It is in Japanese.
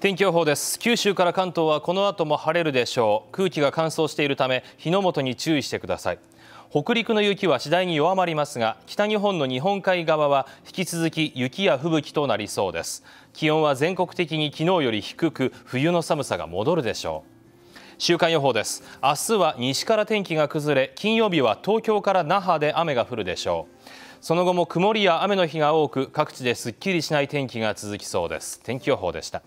天気予報です九州から関東はこの後も晴れるでしょう空気が乾燥しているため火の元に注意してください北陸の雪は次第に弱まりますが北日本の日本海側は引き続き雪や吹雪となりそうです気温は全国的に昨日より低く冬の寒さが戻るでしょう週間予報です明日は西から天気が崩れ金曜日は東京から那覇で雨が降るでしょうその後も曇りや雨の日が多く各地ですっきりしない天気が続きそうです天気予報でした